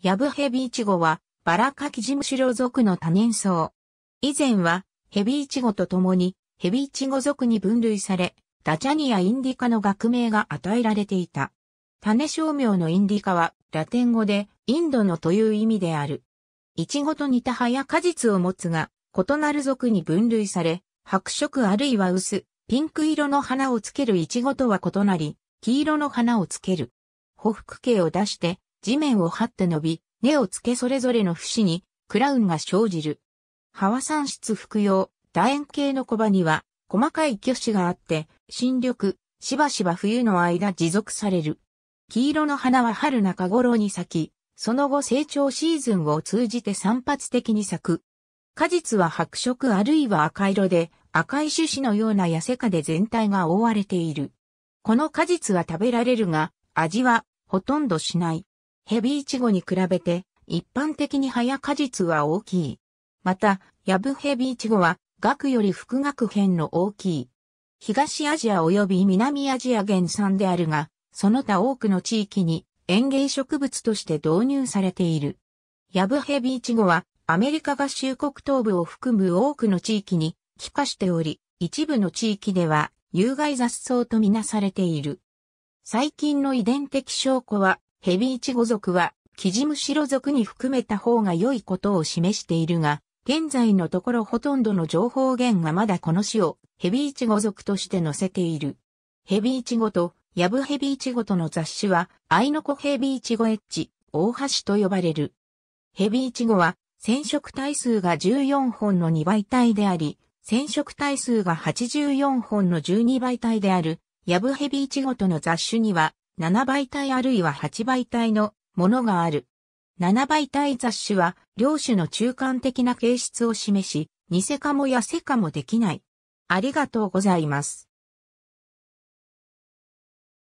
ヤブヘビイチゴは、バラカキジムシロ属の多年草。以前は、ヘビイチゴと共に、ヘビイチゴ属に分類され、ダチャニアインディカの学名が与えられていた。種商名のインディカは、ラテン語で、インドのという意味である。イチゴと似た葉や果実を持つが、異なる属に分類され、白色あるいは薄、ピンク色の花をつけるイチゴとは異なり、黄色の花をつける。歩幅形を出して、地面を張って伸び、根をつけそれぞれの節に、クラウンが生じる。葉は産出服用、楕円形の小葉には、細かい巨種があって、新緑、しばしば冬の間持続される。黄色の花は春中頃に咲き、その後成長シーズンを通じて散発的に咲く。果実は白色あるいは赤色で、赤い種子のような痩せ花で全体が覆われている。この果実は食べられるが、味はほとんどしない。ヘビイチゴに比べて一般的に葉や果実は大きい。また、ヤブヘビイチゴは額より複額辺の大きい。東アジア及び南アジア原産であるが、その他多くの地域に園芸植物として導入されている。ヤブヘビイチゴはアメリカ合衆国東部を含む多くの地域に帰化しており、一部の地域では有害雑草とみなされている。最近の遺伝的証拠はヘビイチゴ族は、キジムシロ族に含めた方が良いことを示しているが、現在のところほとんどの情報源がまだこの種をヘビイチゴ族として載せている。ヘビイチゴとヤブヘビイチゴとの雑種は、アイノコヘビイチゴエッジ、大橋と呼ばれる。ヘビイチゴは、染色体数が14本の2倍体であり、染色体数が84本の12倍体である、ヤブヘビイチゴとの雑種には、7倍体あるいは8倍体のものがある。7倍体雑種は両種の中間的な形質を示し、偽かもやせかもできない。ありがとうございます。